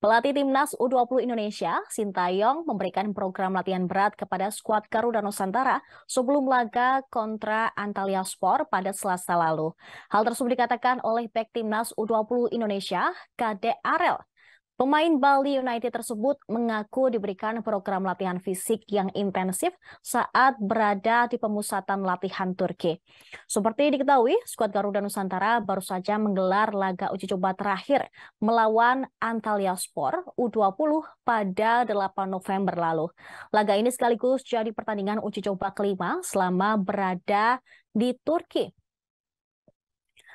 Pelatih Timnas U20 Indonesia, Sintayong, memberikan program latihan berat kepada skuad Garuda Nusantara sebelum laga kontra Antalya Sport pada selasa lalu. Hal tersebut dikatakan oleh bek Timnas U20 Indonesia, Kade Arel, Pemain Bali United tersebut mengaku diberikan program latihan fisik yang intensif saat berada di pemusatan latihan Turki. Seperti diketahui, skuad Garuda Nusantara baru saja menggelar laga uji coba terakhir melawan Antalya Spor U20 pada 8 November lalu. Laga ini sekaligus jadi pertandingan uji coba kelima selama berada di Turki.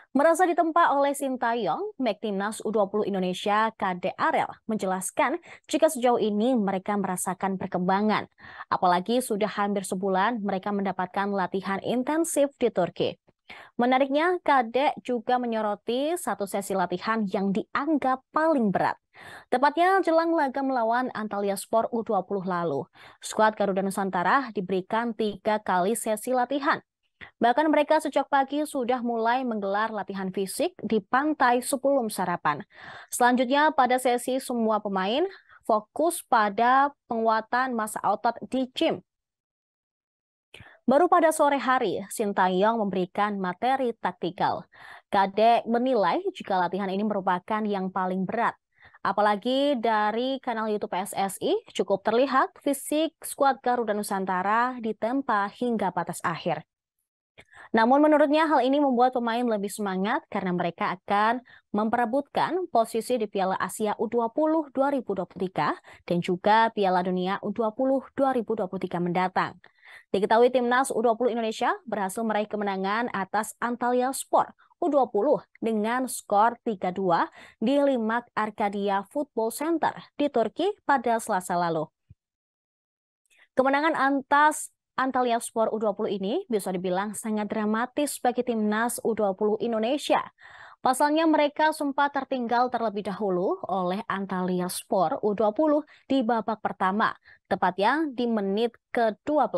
Merasa ditempa oleh Sintayong, Mek Timnas U20 Indonesia KD Arel menjelaskan jika sejauh ini mereka merasakan perkembangan. Apalagi sudah hampir sebulan mereka mendapatkan latihan intensif di Turki. Menariknya, Kadek juga menyoroti satu sesi latihan yang dianggap paling berat. Tepatnya jelang laga melawan Antalya Sport U20 lalu. Skuad Garuda Nusantara diberikan tiga kali sesi latihan, Bahkan mereka sejak pagi sudah mulai menggelar latihan fisik di pantai sebelum sarapan. Selanjutnya pada sesi semua pemain fokus pada penguatan massa otot di gym. Baru pada sore hari, Sintayong memberikan materi taktikal. Kadek menilai jika latihan ini merupakan yang paling berat. Apalagi dari kanal YouTube PSSI, cukup terlihat fisik skuad Garuda Nusantara ditempa hingga batas akhir. Namun menurutnya hal ini membuat pemain lebih semangat karena mereka akan memperebutkan posisi di Piala Asia U20 2023 dan juga Piala Dunia U20 2023 mendatang. Diketahui timnas U20 Indonesia berhasil meraih kemenangan atas Antalya Sport U20 dengan skor 3-2 di Limak Arkadia Football Center di Turki pada Selasa lalu. Kemenangan atas Antalya Sport U20 ini bisa dibilang sangat dramatis bagi timnas U20 Indonesia. Pasalnya mereka sempat tertinggal terlebih dahulu oleh Antalya Sport U20 di babak pertama, tepatnya di menit ke-12.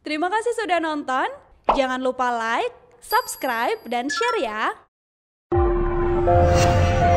Terima kasih sudah nonton. Jangan lupa like, subscribe, dan share ya.